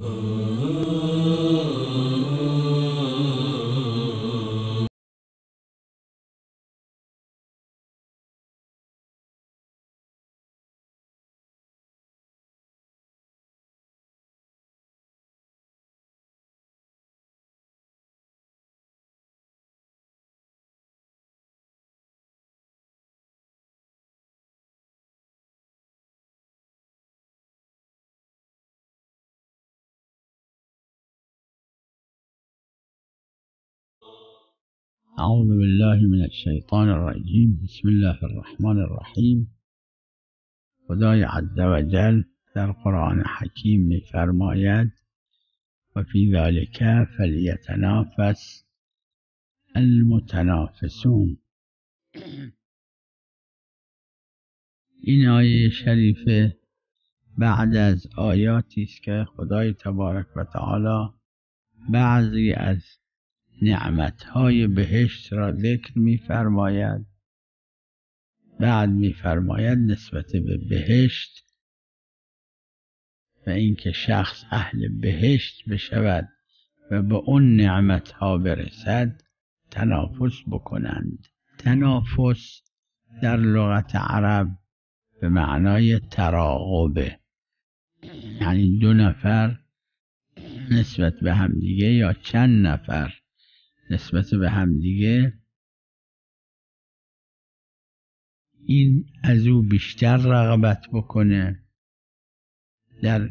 Mm-hmm. أعوذ بالله من الشيطان الرجيم بسم الله الرحمن الرحیم خدای عز و در قرآن حکیم میفرماید فرماید و فی ذلک فلیتنافس المتنافسون این آیه شریفه بعد از آیاتی است که خدای تبارک و تعالی بعضی از های بهشت را ذکر میفرماید بعد میفرماید نسبت به بهشت و اینکه شخص اهل بهشت بشود و به اون ها برسد تنافس بکنند تنافس در لغت عرب به معنای تراقبه یعنی دو نفر نسبت به همدیگه یا چند نفر نسبت به همدیگه این از او بیشتر رغبت بکنه در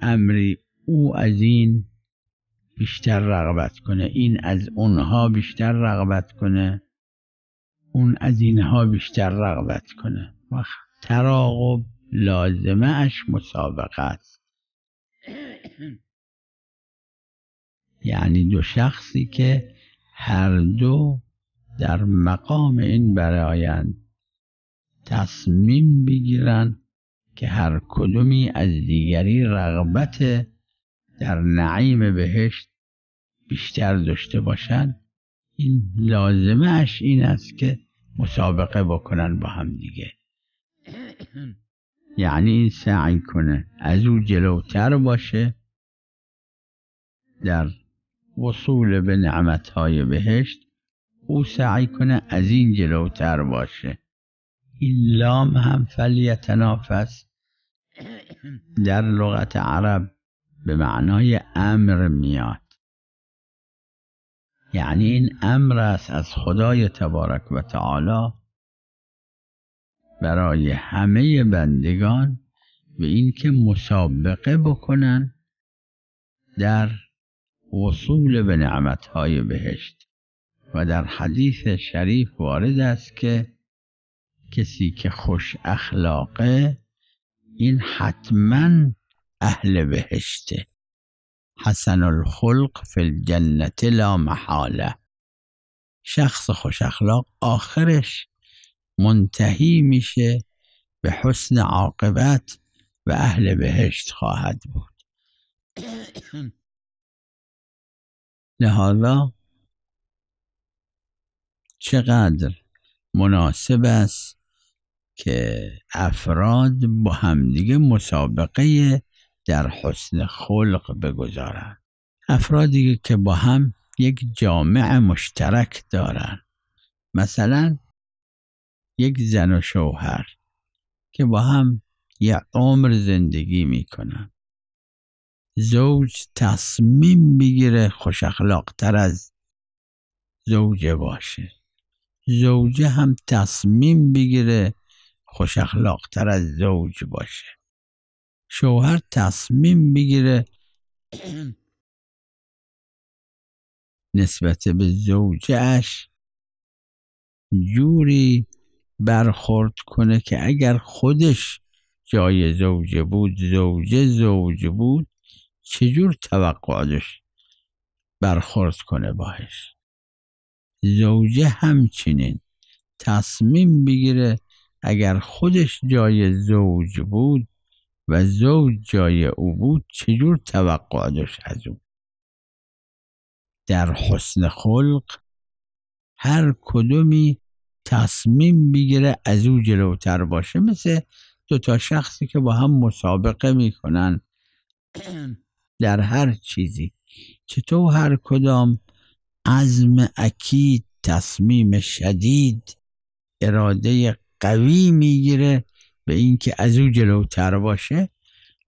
امری او از این بیشتر رغبت کنه این از اونها بیشتر رغبت کنه اون از اینها بیشتر رغبت کنه و تراقب لازمه اش مسابقه است یعنی دو شخصی که هر دو در مقام این برایند تصمیم بگیرند که هر کدومی از دیگری رغبت در نعیم بهشت بیشتر داشته باشند این لازمه اش این است که مسابقه بکنن با هم دیگه یعنی این سعی کنه از او جلوتر باشه در وصول به نعمتهای بهشت او سعی کنه از این جلوتر باشه این لام هم فلیتنافس در لغت عرب به معنای امر میاد یعنی این امر است از خدای تبارک و تعالی برای همه بندگان به اینکه مسابقه بکنن در وصول به نعمتهای بهشت و در حدیث شریف وارد است که کسی که خوش اخلاقه این حتما اهل بهشته حسن الخلق فی الجنت لا محاله شخص خوش اخلاق آخرش منتهی میشه به حسن عاقبت و اهل بهشت خواهد بود حالا چقدر مناسب است که افراد با همدیگه مسابقه در حسن خلق بگذارند افرادی که با هم یک جامع مشترک دارند مثلا یک زن و شوهر که با هم یه عمر زندگی میکنن زوج تصمیم بگیره خوش تر از زوجه باشه زوجه هم تصمیم بگیره خوش تر از زوج باشه شوهر تصمیم بگیره نسبت به زوجهش جوری برخورد کنه که اگر خودش جای زوجه بود زوجه زوج بود چجور توقع داشت برخورد کنه باش زوجه همچنین تصمیم بگیره اگر خودش جای زوج بود و زوج جای او بود چجور توقع داشت از او در حسن خلق هر کدومی تصمیم بگیره از او جلوتر باشه مثل دوتا شخصی که با هم مسابقه میکنن در هر چیزی چطور هر کدام عزم اکید تصمیم شدید اراده قوی میگیره به اینکه از او جلوتر باشه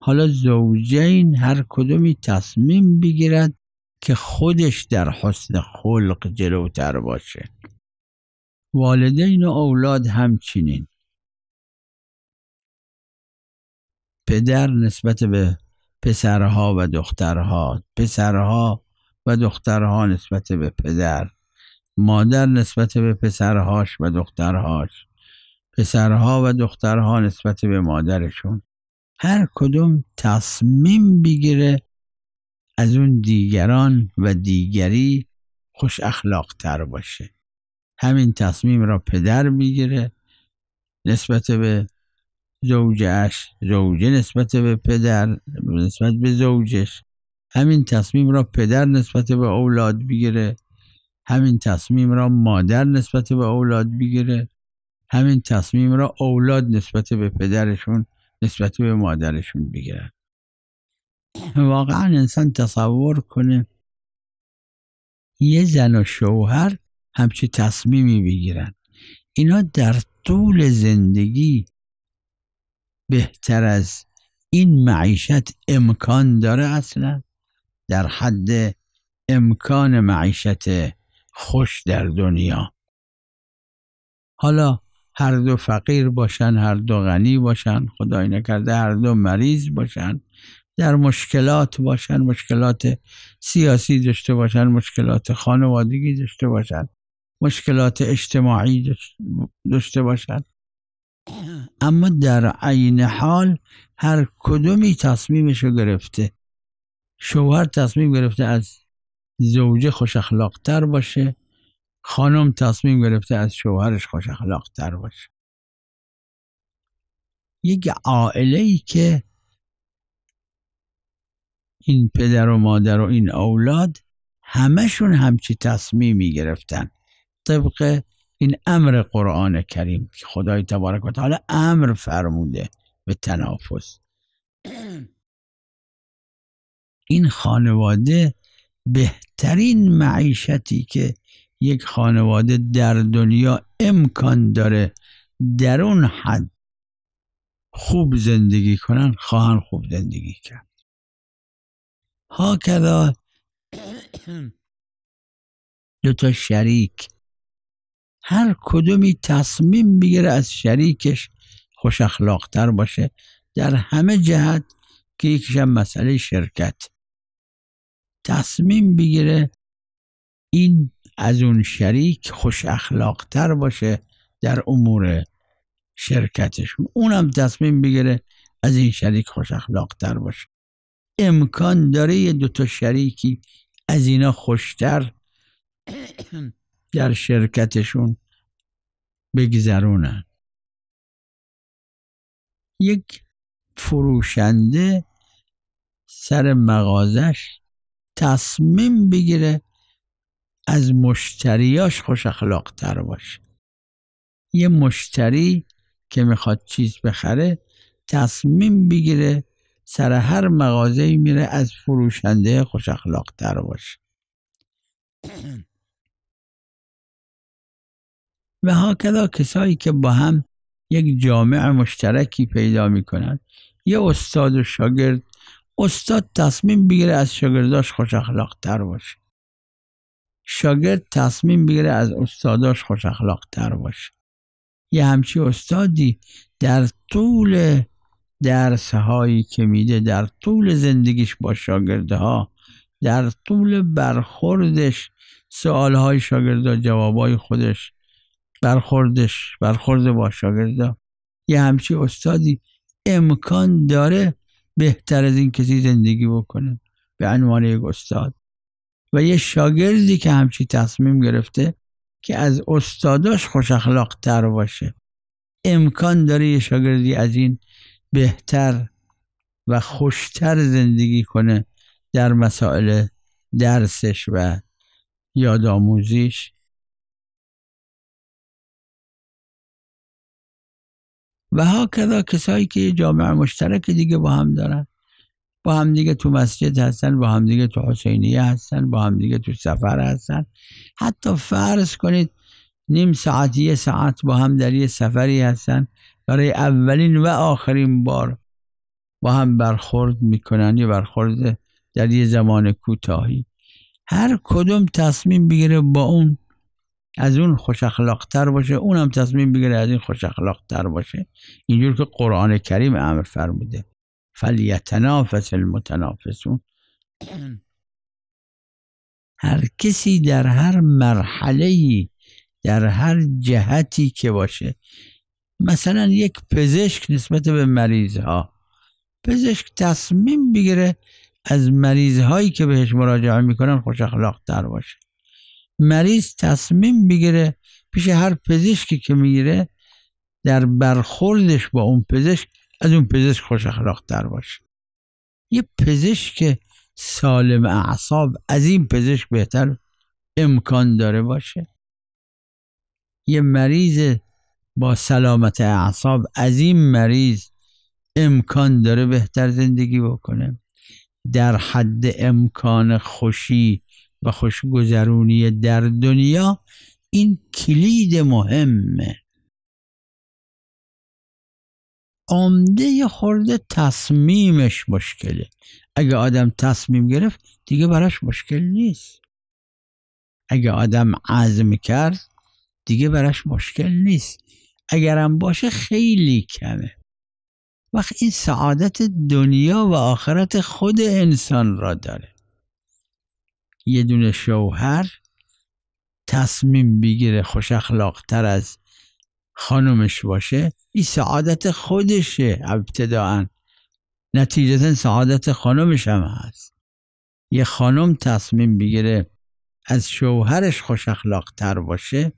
حالا زوجین هر کدومی تصمیم بگیرد که خودش در حسن خلق جلوتر باشه والدین و اولاد همچنین پدر نسبت به پسرها و دخترها پسرها و دخترها نسبت به پدر مادر نسبت به پسرهاش و دخترهاش پسرها و دخترها نسبت به مادرشون هر کدوم تصمیم بگیره از اون دیگران و دیگری خوش اخلاق تر باشه همین تصمیم را پدر میگیره نسبت به زوجش زوجه نسبت به پدر نسبت به زوجش همین تصمیم را پدر نسبت به اولاد بگیره همین تصمیم را مادر نسبت به اولاد بگیره همین تصمیم را اولاد نسبت به پدرشون نسبت به مادرشون بگیره واقعا انسان تصور کنه یه زن و شوهر همچی تصمیمی بگیرن اینا در طول زندگی بهتر از این معیشت امکان داره اصلا در حد امکان معیشت خوش در دنیا حالا هر دو فقیر باشن هر دو غنی باشن خدای نکرده هر دو مریض باشن در مشکلات باشن مشکلات سیاسی داشته باشن مشکلات خانوادگی داشته باشن مشکلات اجتماعی داشته باشن اما در عین حال هر کدومی تصمیمش رو گرفته شوهر تصمیم گرفته از زوجه خوش تر باشه خانم تصمیم گرفته از شوهرش خوش تر باشه یک عائله ای که این پدر و مادر و این اولاد همشون همچی تصمیمی گرفتن طبق این امر قرآن کریم که خدای تبارک و تعالی امر فرموده به تنافس این خانواده بهترین معیشتی که یک خانواده در دنیا امکان داره در اون حد خوب زندگی کنن خواهن خوب زندگی کرد هاکذا دو تا شریک هر کدومی تصمیم بگیره از شریکش خوش اخلاقتر باشه در همه جهت که یکیشم مسئله شرکت تصمیم بگیره این از اون شریک خوش اخلاقتر باشه در امور شرکتش اونم تصمیم بگیره از این شریک خوش اخلاقتر باشه امکان داره یه دوتا شریکی از اینا خوشتر در شرکتشون بگذرونن یک فروشنده سر مغازش تصمیم بگیره از مشتریاش خوش اخلاق تر باشه یه مشتری که میخواد چیز بخره تصمیم بگیره سر هر مغازه میره از فروشنده خوش اخلاق تر باشه و هاکذا کسایی که با هم یک جامعه مشترکی پیدا می کنند یه استاد و شاگرد استاد تصمیم بگیره از شاگرداش خوش اخلاق تر باشه شاگرد تصمیم بگیره از استاداش خوش اخلاق تر باشه یه همچی استادی در طول درس که میده در طول زندگیش با شاگرده ها در طول برخوردش سوال های شاگرد خودش برخوردش برخورد با شاگرده یه همچی استادی امکان داره بهتر از این کسی زندگی بکنه به عنوان یک استاد و یه شاگردی که همچی تصمیم گرفته که از استاداش خوش اخلاق تر باشه امکان داره یه شاگردی از این بهتر و خوشتر زندگی کنه در مسائل درسش و یادآموزیش و ها کذا کسایی که جامعه مشترک دیگه با هم دارن با هم دیگه تو مسجد هستن با هم دیگه تو حسینیه هستن با هم دیگه تو سفر هستن حتی فرض کنید نیم ساعت یه ساعت با هم در یه سفری هستن برای اولین و آخرین بار با هم برخورد میکنن یه برخورد در یه زمان کوتاهی هر کدوم تصمیم بگیره با اون از اون خوش تر باشه اونم تصمیم بگیره از این خوش تر باشه اینجور که قرآن کریم امر فرموده فلیتنافس المتنافسون هر کسی در هر مرحله در هر جهتی که باشه مثلا یک پزشک نسبت به مریض ها پزشک تصمیم بگیره از مریض هایی که بهش مراجعه میکنن خوش اخلاق تر باشه مریض تصمیم بگیره پیش هر پزشکی که میگیره در برخوردش با اون پزشک از اون پزشک خوش اخلاق تر باشه یه پزشک سالم اعصاب از این پزشک بهتر امکان داره باشه یه مریض با سلامت اعصاب از این مریض امکان داره بهتر زندگی بکنه در حد امکان خوشی و خوشگذرونی در دنیا این کلید مهمه عمده خورده تصمیمش مشکله اگه آدم تصمیم گرفت دیگه براش مشکل نیست اگه آدم عزم کرد دیگه براش مشکل نیست اگرم باشه خیلی کمه وقت این سعادت دنیا و آخرت خود انسان را داره یه دونه شوهر تصمیم بگیره خوش تر از خانمش باشه این سعادت خودشه ابتداعا نتیجتا سعادت خانمش هم هست یه خانم تصمیم بگیره از شوهرش خوش تر باشه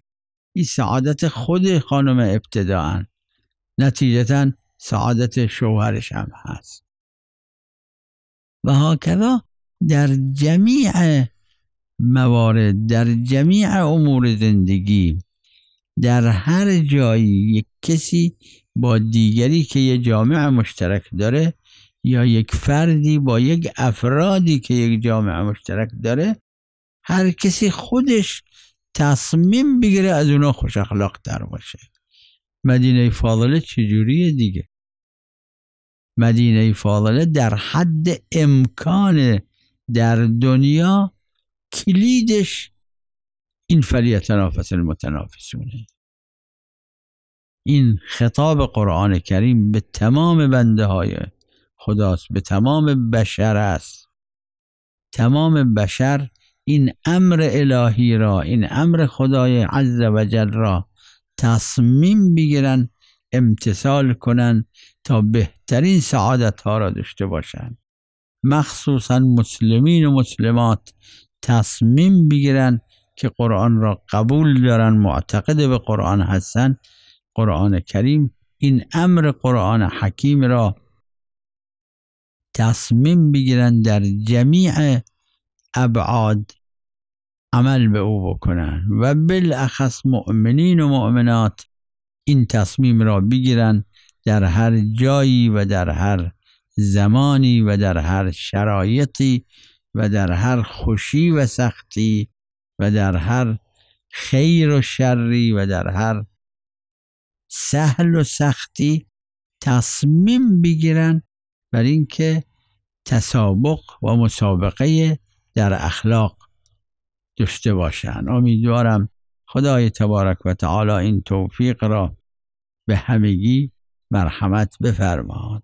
این سعادت خود خانم ابتداعا نتیجتا سعادت شوهرش هم هست و هاکذا در جمیع موارد در جمیع امور زندگی در هر جایی یک کسی با دیگری که یه جامعه مشترک داره یا یک فردی با یک افرادی که یک جامعه مشترک داره هر کسی خودش تصمیم بگیره از اونا خوش اخلاق تر باشه مدینه فاضله چجوریه دیگه مدینه فاضله در حد امکان در دنیا کلیدش این تنافس المتنافسونه این خطاب قرآن کریم به تمام بنده های خداست به تمام بشر است تمام بشر این امر الهی را این امر خدای عز و جل را تصمیم بگیرن امتصال کنن تا بهترین سعادت ها را داشته باشند مخصوصا مسلمین و مسلمات تصمیم بگیرن که قرآن را قبول دارن معتقد به قرآن هستن قرآن کریم این امر قرآن حکیم را تصمیم بگیرن در جمیع ابعاد عمل به او بکنن و بالاخص مؤمنین و مؤمنات این تصمیم را بگیرن در هر جایی و در هر زمانی و در هر شرایطی و در هر خوشی و سختی و در هر خیر و شری و در هر سهل و سختی تصمیم بگیرن بر اینکه تسابق و مسابقه در اخلاق داشته باشن امیدوارم خدای تبارک و تعالی این توفیق را به همگی مرحمت بفرماد